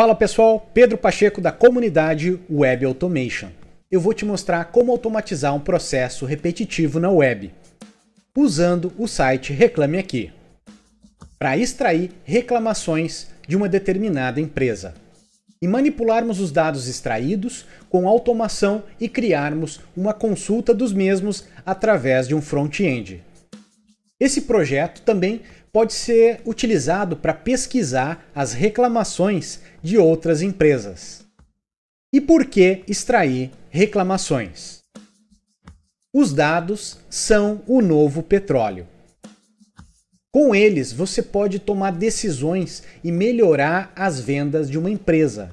Fala pessoal, Pedro Pacheco da comunidade Web Automation. Eu vou te mostrar como automatizar um processo repetitivo na web, usando o site Reclame Aqui, para extrair reclamações de uma determinada empresa e manipularmos os dados extraídos com automação e criarmos uma consulta dos mesmos através de um front-end. Esse projeto também pode ser utilizado para pesquisar as reclamações de outras empresas. E por que extrair reclamações? Os dados são o novo petróleo. Com eles, você pode tomar decisões e melhorar as vendas de uma empresa,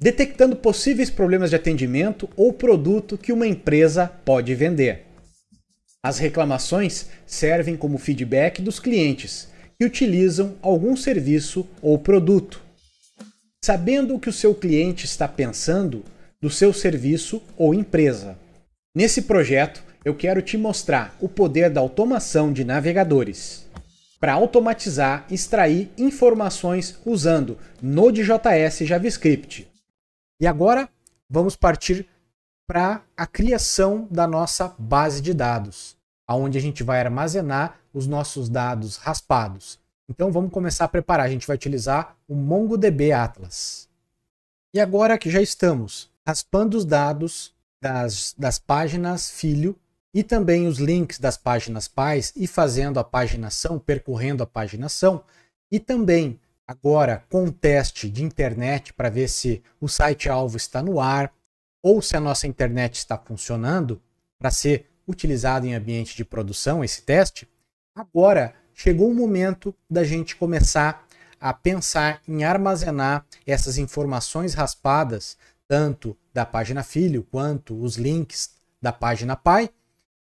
detectando possíveis problemas de atendimento ou produto que uma empresa pode vender. As reclamações servem como feedback dos clientes que utilizam algum serviço ou produto. Sabendo o que o seu cliente está pensando do seu serviço ou empresa. Nesse projeto, eu quero te mostrar o poder da automação de navegadores para automatizar e extrair informações usando Node.js JavaScript. E agora vamos partir para a criação da nossa base de dados, aonde a gente vai armazenar os nossos dados raspados. Então vamos começar a preparar. A gente vai utilizar o MongoDB Atlas. E agora que já estamos raspando os dados das, das páginas filho e também os links das páginas pais e fazendo a paginação, percorrendo a paginação, e também agora com teste de internet para ver se o site alvo está no ar ou se a nossa internet está funcionando para ser utilizado em ambiente de produção esse teste. Agora chegou o momento da gente começar a pensar em armazenar essas informações raspadas, tanto da página filho quanto os links da página pai,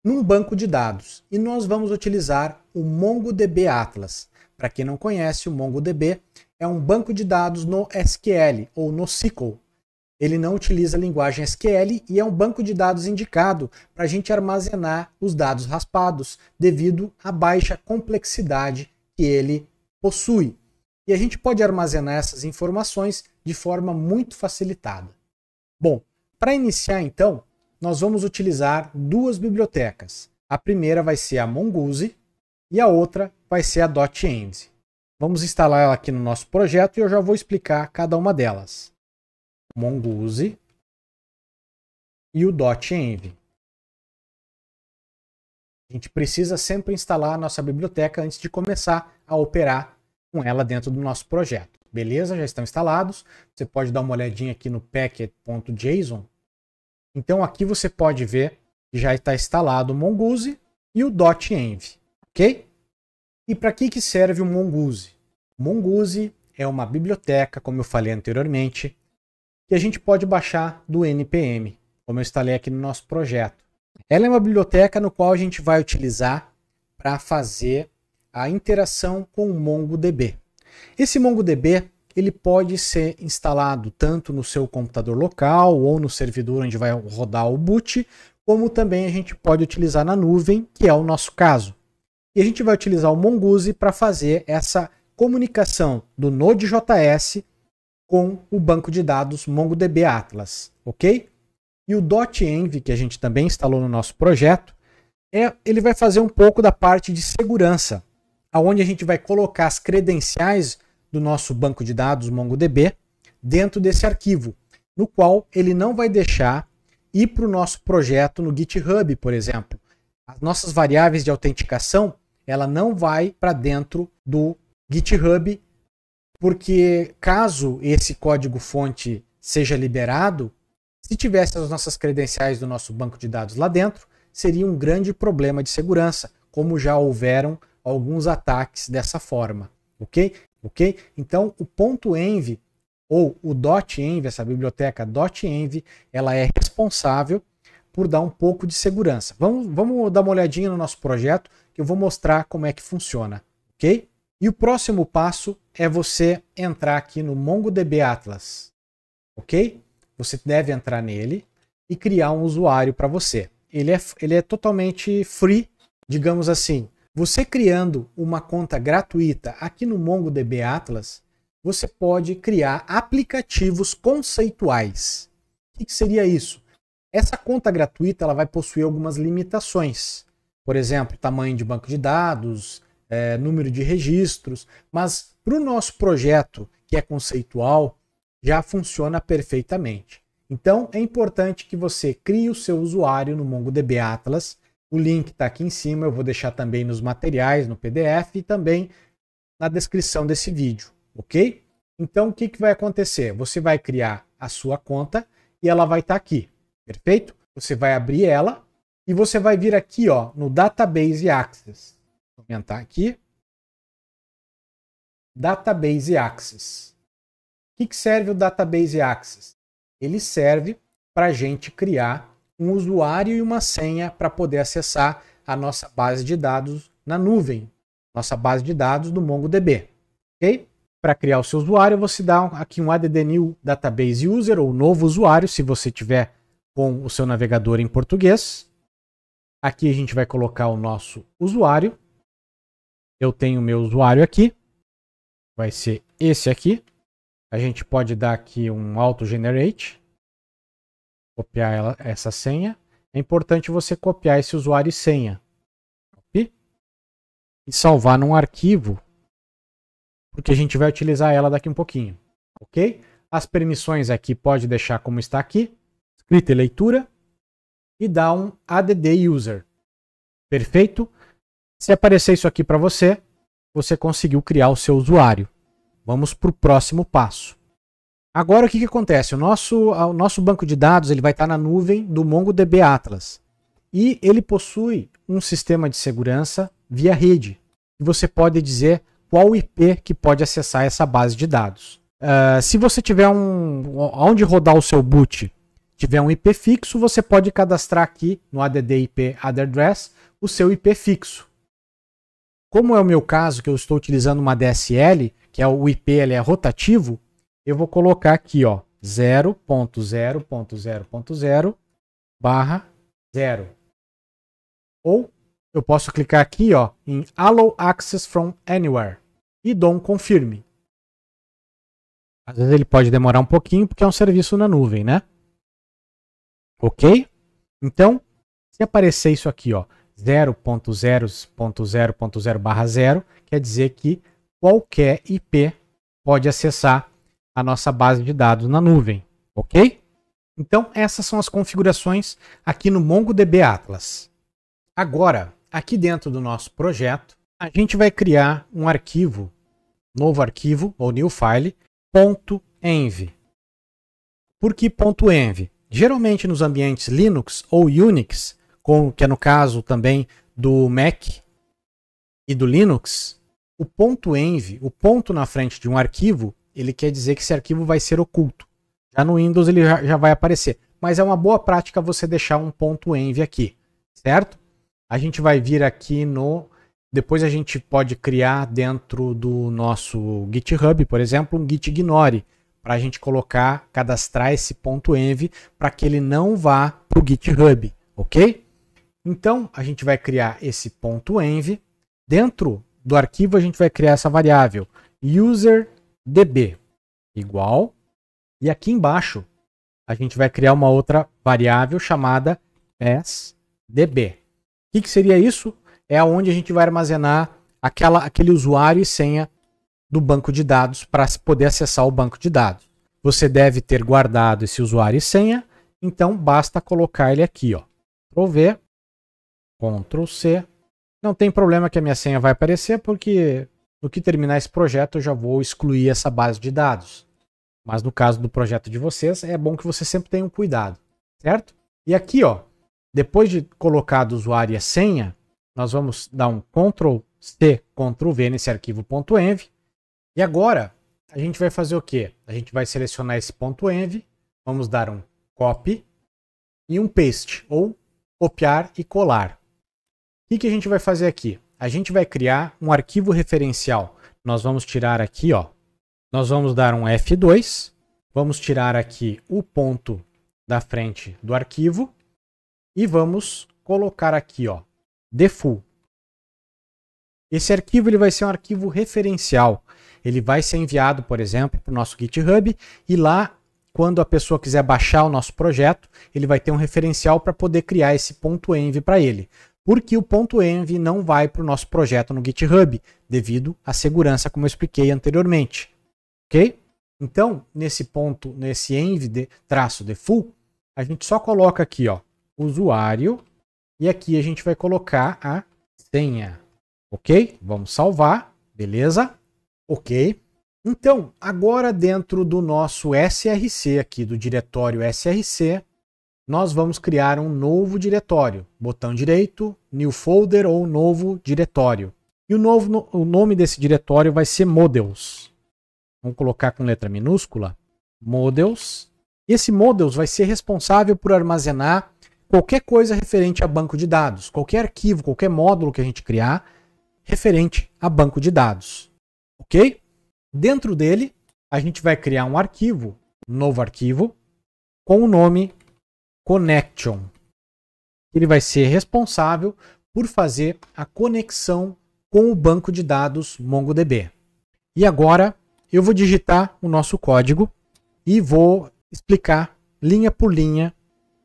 num banco de dados. E nós vamos utilizar o MongoDB Atlas. Para quem não conhece, o MongoDB é um banco de dados no SQL ou no SQL, ele não utiliza linguagem SQL e é um banco de dados indicado para a gente armazenar os dados raspados, devido à baixa complexidade que ele possui. E a gente pode armazenar essas informações de forma muito facilitada. Bom, para iniciar então, nós vamos utilizar duas bibliotecas. A primeira vai ser a Mongoose e a outra vai ser a .env. Vamos instalar ela aqui no nosso projeto e eu já vou explicar cada uma delas mongoose e o .env. A gente precisa sempre instalar a nossa biblioteca antes de começar a operar com ela dentro do nosso projeto. Beleza? Já estão instalados. Você pode dar uma olhadinha aqui no packet.json. Então aqui você pode ver que já está instalado o mongoose e o .env, ok? E para que, que serve o mongoose? O mongoose é uma biblioteca, como eu falei anteriormente, que a gente pode baixar do NPM, como eu instalei aqui no nosso projeto. Ela é uma biblioteca no qual a gente vai utilizar para fazer a interação com o MongoDB. Esse MongoDB ele pode ser instalado tanto no seu computador local ou no servidor onde vai rodar o boot, como também a gente pode utilizar na nuvem, que é o nosso caso. E a gente vai utilizar o Mongoose para fazer essa comunicação do Node.js com o banco de dados MongoDB Atlas, ok? E o .env, que a gente também instalou no nosso projeto, é, ele vai fazer um pouco da parte de segurança, aonde a gente vai colocar as credenciais do nosso banco de dados MongoDB dentro desse arquivo, no qual ele não vai deixar ir para o nosso projeto no GitHub, por exemplo. As nossas variáveis de autenticação, ela não vai para dentro do GitHub porque caso esse código-fonte seja liberado, se tivesse as nossas credenciais do nosso banco de dados lá dentro, seria um grande problema de segurança, como já houveram alguns ataques dessa forma, ok? Ok? Então, o ponto .env ou o .env, essa biblioteca .env, ela é responsável por dar um pouco de segurança. Vamos, vamos dar uma olhadinha no nosso projeto, que eu vou mostrar como é que funciona, ok? E o próximo passo é você entrar aqui no MongoDB Atlas, ok? Você deve entrar nele e criar um usuário para você. Ele é, ele é totalmente free, digamos assim. Você criando uma conta gratuita aqui no MongoDB Atlas, você pode criar aplicativos conceituais. O que seria isso? Essa conta gratuita ela vai possuir algumas limitações. Por exemplo, tamanho de banco de dados, é, número de registros, mas para o nosso projeto, que é conceitual, já funciona perfeitamente. Então, é importante que você crie o seu usuário no MongoDB Atlas. O link está aqui em cima, eu vou deixar também nos materiais, no PDF e também na descrição desse vídeo, ok? Então, o que, que vai acontecer? Você vai criar a sua conta e ela vai estar tá aqui, perfeito? Você vai abrir ela e você vai vir aqui ó, no Database Access. Vou aumentar aqui. Database Access. O que, serve o Database Access? Ele serve para a gente criar um usuário e uma senha para poder acessar a nossa base de dados na nuvem, nossa base de dados do MongoDB. Ok? Para criar o seu usuário, você dá aqui um add new database user ou novo usuário, se você tiver com o seu navegador em português. Aqui a gente vai colocar o nosso usuário. Eu tenho meu usuário aqui vai ser esse aqui. A gente pode dar aqui um auto-generate, copiar ela, essa senha. É importante você copiar esse usuário e senha copy, e salvar num arquivo, porque a gente vai utilizar ela daqui um pouquinho, ok? As permissões aqui pode deixar como está aqui, escrita e leitura, e dar um add user. Perfeito? Se aparecer isso aqui para você, você conseguiu criar o seu usuário. Vamos para o próximo passo. Agora o que, que acontece? O nosso, o nosso banco de dados ele vai estar na nuvem do MongoDB Atlas. E ele possui um sistema de segurança via rede. E você pode dizer qual IP que pode acessar essa base de dados. Uh, se você tiver um. onde rodar o seu boot tiver um IP fixo, você pode cadastrar aqui no ADD IP Address o seu IP fixo. Como é o meu caso, que eu estou utilizando uma DSL, que é o IP ele é rotativo, eu vou colocar aqui, ó, 0.0.0.0 barra 0. Ou eu posso clicar aqui, ó, em Allow Access from Anywhere e dou um confirme. Às vezes ele pode demorar um pouquinho porque é um serviço na nuvem, né? Ok? Então, se aparecer isso aqui, ó, 0.0.0.0 barra 0 quer dizer que qualquer IP pode acessar a nossa base de dados na nuvem, ok? Então, essas são as configurações aqui no MongoDB Atlas. Agora, aqui dentro do nosso projeto, a gente vai criar um arquivo, novo arquivo ou new file, .env. Por que .env? Geralmente nos ambientes Linux ou Unix, com, que é no caso também do Mac e do Linux, o ponto env, o ponto na frente de um arquivo, ele quer dizer que esse arquivo vai ser oculto. Já no Windows ele já, já vai aparecer. Mas é uma boa prática você deixar um ponto env aqui, certo? A gente vai vir aqui no. Depois a gente pode criar dentro do nosso GitHub, por exemplo, um gitignore para a gente colocar, cadastrar esse ponto env para que ele não vá para o GitHub, ok? Então, a gente vai criar esse ponto .env. Dentro do arquivo, a gente vai criar essa variável userdb igual. E aqui embaixo, a gente vai criar uma outra variável chamada passdb. O que, que seria isso? É onde a gente vai armazenar aquela, aquele usuário e senha do banco de dados para poder acessar o banco de dados. Você deve ter guardado esse usuário e senha, então basta colocar ele aqui. Ó. Vou ver. Ctrl C. Não tem problema que a minha senha vai aparecer, porque no que terminar esse projeto eu já vou excluir essa base de dados. Mas no caso do projeto de vocês, é bom que você sempre tenha um cuidado, certo? E aqui, ó, depois de colocado o usuário e a senha, nós vamos dar um Ctrl C, Ctrl V nesse arquivo.env E agora, a gente vai fazer o quê? A gente vai selecionar esse .env, vamos dar um copy e um paste, ou copiar e colar. O que, que a gente vai fazer aqui? A gente vai criar um arquivo referencial. Nós vamos tirar aqui, ó. Nós vamos dar um F2. Vamos tirar aqui o ponto da frente do arquivo. E vamos colocar aqui, ó, default. Esse arquivo ele vai ser um arquivo referencial. Ele vai ser enviado, por exemplo, para o nosso GitHub e lá, quando a pessoa quiser baixar o nosso projeto, ele vai ter um referencial para poder criar esse ponto .env para ele porque o ponto .env não vai para o nosso projeto no GitHub, devido à segurança, como eu expliquei anteriormente. Ok? Então, nesse ponto, nesse env de, traço default, a gente só coloca aqui, ó, usuário, e aqui a gente vai colocar a senha. Ok? Vamos salvar, beleza? Ok. Então, agora dentro do nosso SRC aqui, do diretório SRC, nós vamos criar um novo diretório. Botão direito, New Folder ou Novo Diretório. E o, novo, o nome desse diretório vai ser Models. Vamos colocar com letra minúscula. Models. Esse Models vai ser responsável por armazenar qualquer coisa referente a banco de dados. Qualquer arquivo, qualquer módulo que a gente criar referente a banco de dados. Ok? Dentro dele, a gente vai criar um arquivo, um novo arquivo, com o nome Connection. Ele vai ser responsável por fazer a conexão com o banco de dados MongoDB. E agora eu vou digitar o nosso código e vou explicar linha por linha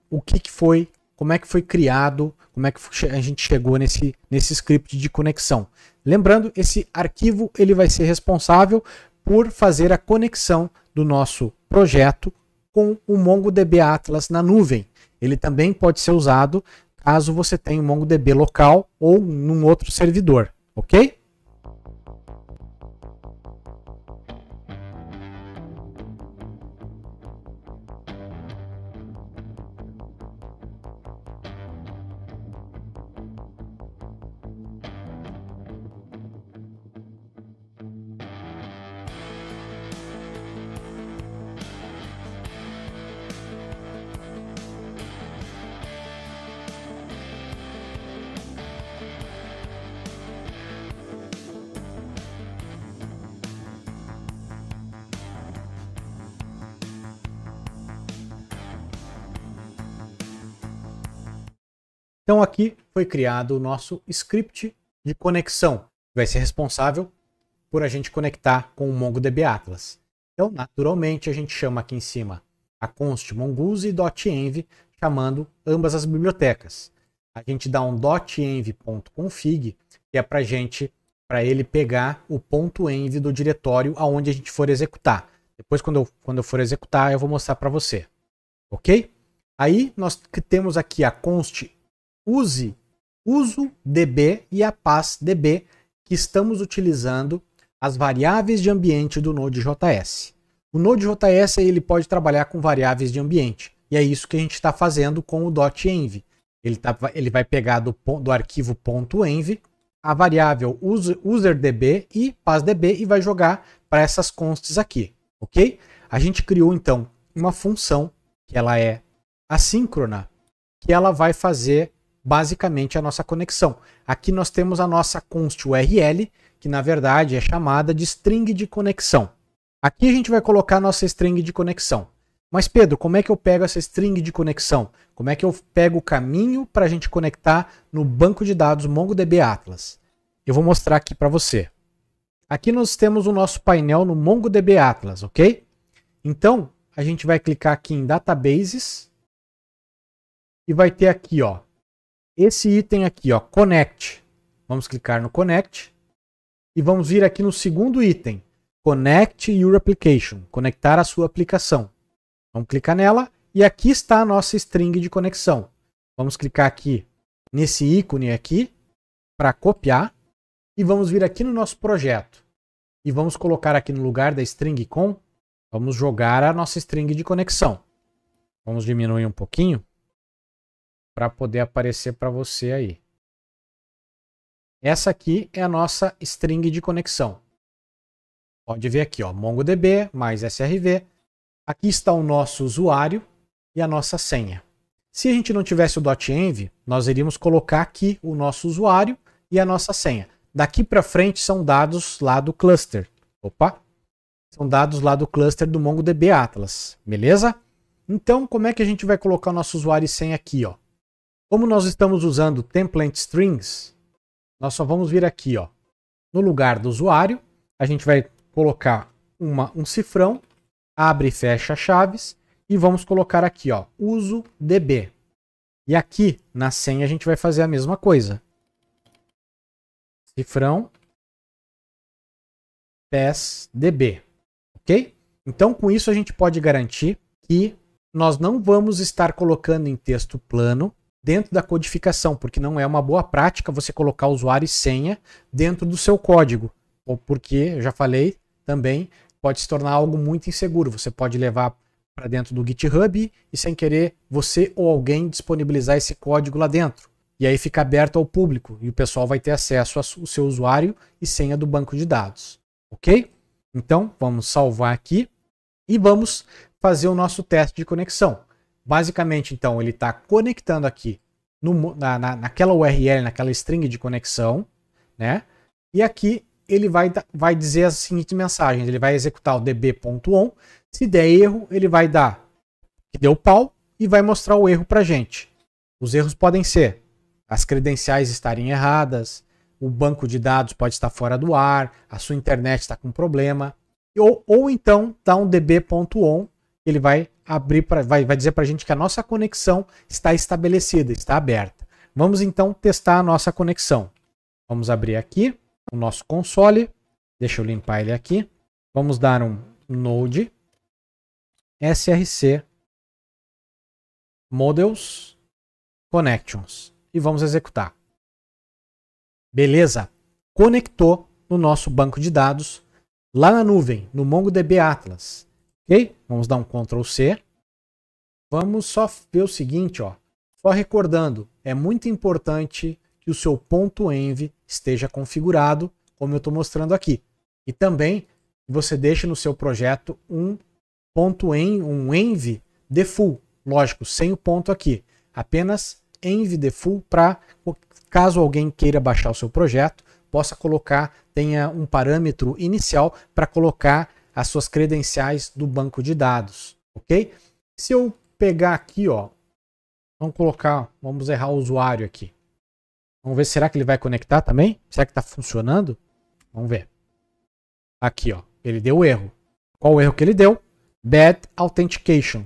o que, que foi, como é que foi criado, como é que a gente chegou nesse, nesse script de conexão. Lembrando, esse arquivo ele vai ser responsável por fazer a conexão do nosso projeto com o MongoDB Atlas na nuvem. Ele também pode ser usado caso você tenha um MongoDB local ou num outro servidor, ok? Então aqui foi criado o nosso script de conexão, que vai ser responsável por a gente conectar com o MongoDB Atlas. Então, naturalmente, a gente chama aqui em cima a const mongoose e .env, chamando ambas as bibliotecas. A gente dá um .env.config, que é para gente para ele pegar o ponto .env do diretório aonde a gente for executar. Depois, quando eu, quando eu for executar, eu vou mostrar para você. Ok? Aí, nós temos aqui a const use uso DB e a pass DB que estamos utilizando as variáveis de ambiente do Node.js. O Node.js ele pode trabalhar com variáveis de ambiente e é isso que a gente está fazendo com o .env. Ele, tá, ele vai pegar do, do arquivo .env a variável userdb e passdb e vai jogar para essas consts aqui, ok? A gente criou então uma função que ela é assíncrona, que ela vai fazer basicamente a nossa conexão. Aqui nós temos a nossa const URL, que na verdade é chamada de string de conexão. Aqui a gente vai colocar a nossa string de conexão. Mas Pedro, como é que eu pego essa string de conexão? Como é que eu pego o caminho para a gente conectar no banco de dados MongoDB Atlas? Eu vou mostrar aqui para você. Aqui nós temos o nosso painel no MongoDB Atlas, ok? Então, a gente vai clicar aqui em Databases e vai ter aqui, ó, esse item aqui, ó, Connect. Vamos clicar no Connect e vamos vir aqui no segundo item, Connect Your Application, conectar a sua aplicação. Vamos clicar nela e aqui está a nossa string de conexão. Vamos clicar aqui nesse ícone aqui para copiar e vamos vir aqui no nosso projeto e vamos colocar aqui no lugar da string com, vamos jogar a nossa string de conexão. Vamos diminuir um pouquinho para poder aparecer para você aí. Essa aqui é a nossa string de conexão. Pode ver aqui, ó, MongoDB mais SRV. Aqui está o nosso usuário e a nossa senha. Se a gente não tivesse o .env, nós iríamos colocar aqui o nosso usuário e a nossa senha. Daqui para frente são dados lá do cluster. Opa! São dados lá do cluster do MongoDB Atlas, beleza? Então, como é que a gente vai colocar o nosso usuário e senha aqui, ó? Como nós estamos usando template strings, nós só vamos vir aqui, ó, no lugar do usuário, a gente vai colocar uma, um cifrão, abre e fecha chaves e vamos colocar aqui, ó, uso db. E aqui na senha a gente vai fazer a mesma coisa. Cifrão pes db, OK? Então com isso a gente pode garantir que nós não vamos estar colocando em texto plano dentro da codificação, porque não é uma boa prática você colocar usuário e senha dentro do seu código, ou porque, já falei também, pode se tornar algo muito inseguro. Você pode levar para dentro do GitHub e sem querer você ou alguém disponibilizar esse código lá dentro. E aí fica aberto ao público e o pessoal vai ter acesso ao seu usuário e senha do banco de dados. Ok? Então vamos salvar aqui e vamos fazer o nosso teste de conexão. Basicamente, então, ele está conectando aqui no, na, na, naquela URL, naquela string de conexão, né? E aqui ele vai, vai dizer as seguintes mensagens. Ele vai executar o db.on. Se der erro, ele vai dar que deu pau e vai mostrar o erro para gente. Os erros podem ser as credenciais estarem erradas, o banco de dados pode estar fora do ar, a sua internet está com problema. Ou, ou então dá um db.on, ele vai abrir para vai, vai dizer para a gente que a nossa conexão está estabelecida, está aberta. Vamos então testar a nossa conexão. Vamos abrir aqui o nosso console. Deixa eu limpar ele aqui. Vamos dar um node src models connections e vamos executar. Beleza? Conectou no nosso banco de dados lá na nuvem, no MongoDB Atlas. Ok? Vamos dar um Ctrl C. Vamos só ver o seguinte, ó. Só recordando, é muito importante que o seu ponto .env esteja configurado, como eu estou mostrando aqui. E também você deixe no seu projeto um ponto .env, um .env default, lógico, sem o ponto aqui. Apenas .env default para caso alguém queira baixar o seu projeto, possa colocar, tenha um parâmetro inicial para colocar as suas credenciais do banco de dados, ok? Se eu pegar aqui, ó, vamos colocar, vamos errar o usuário aqui. Vamos ver, será que ele vai conectar também? Será que está funcionando? Vamos ver. Aqui, ó, ele deu erro. Qual o erro que ele deu? Bad authentication.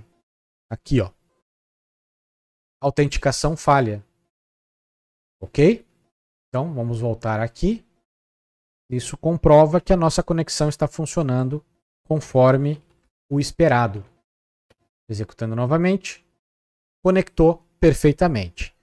Aqui, ó. Autenticação falha. Ok? Então, vamos voltar aqui. Isso comprova que a nossa conexão está funcionando conforme o esperado. Executando novamente, conectou perfeitamente.